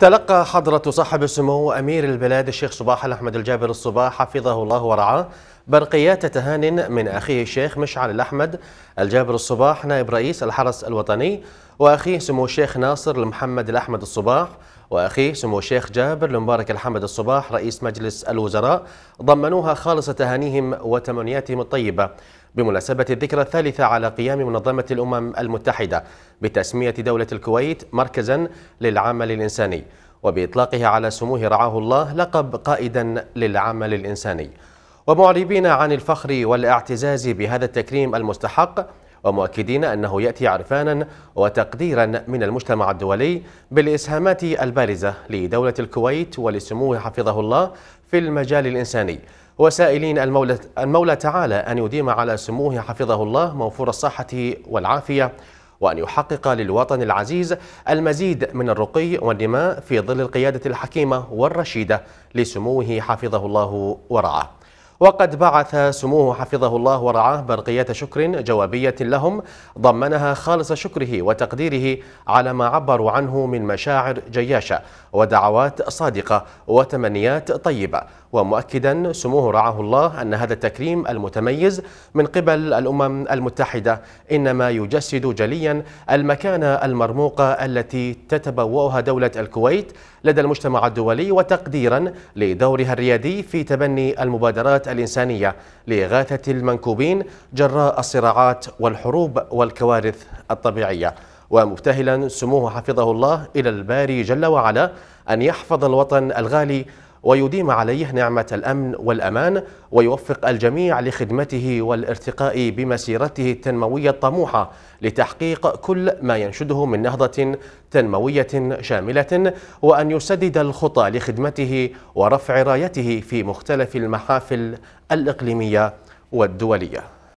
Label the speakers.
Speaker 1: تلقى حضرة صاحب السمو أمير البلاد الشيخ صباح الأحمد الجابر الصباح حفظه الله ورعاه برقيات تهان من أخيه الشيخ مشعل الأحمد الجابر الصباح نائب رئيس الحرس الوطني وأخيه سمو الشيخ ناصر المحمد الأحمد الصباح وأخيه سمو الشيخ جابر المبارك الحمد الصباح رئيس مجلس الوزراء ضمنوها خالص تهانيهم وتمنياتهم الطيبة بمناسبة الذكرى الثالثة على قيام منظمة الأمم المتحدة بتسمية دولة الكويت مركزا للعمل الإنساني وبإطلاقها على سموه رعاه الله لقب قائدا للعمل الإنساني ومعربين عن الفخر والاعتزاز بهذا التكريم المستحق ومؤكدين أنه يأتي عرفانا وتقديرا من المجتمع الدولي بالإسهامات البارزة لدولة الكويت ولسموه حفظه الله في المجال الإنساني وسائلين المولى, المولى تعالى أن يديم على سموه حفظه الله موفور الصحة والعافية وأن يحقق للوطن العزيز المزيد من الرقي والنماء في ظل القيادة الحكيمة والرشيدة لسموه حفظه الله ورعاه وقد بعث سموه حفظه الله ورعاه برقية شكر جوابية لهم ضمنها خالص شكره وتقديره على ما عبروا عنه من مشاعر جياشة ودعوات صادقة وتمنيات طيبة ومؤكدا سموه رعاه الله أن هذا التكريم المتميز من قبل الأمم المتحدة إنما يجسد جليا المكانة المرموقة التي تتبوأها دولة الكويت لدى المجتمع الدولي وتقديرا لدورها الريادي في تبني المبادرات الإنسانية لإغاثة المنكوبين جراء الصراعات والحروب والكوارث الطبيعية ومبتهلا سموه حفظه الله إلى الباري جل وعلا أن يحفظ الوطن الغالي ويديم عليه نعمة الأمن والأمان ويوفق الجميع لخدمته والارتقاء بمسيرته التنموية الطموحة لتحقيق كل ما ينشده من نهضة تنموية شاملة وأن يسدد الخطى لخدمته ورفع رايته في مختلف المحافل الإقليمية والدولية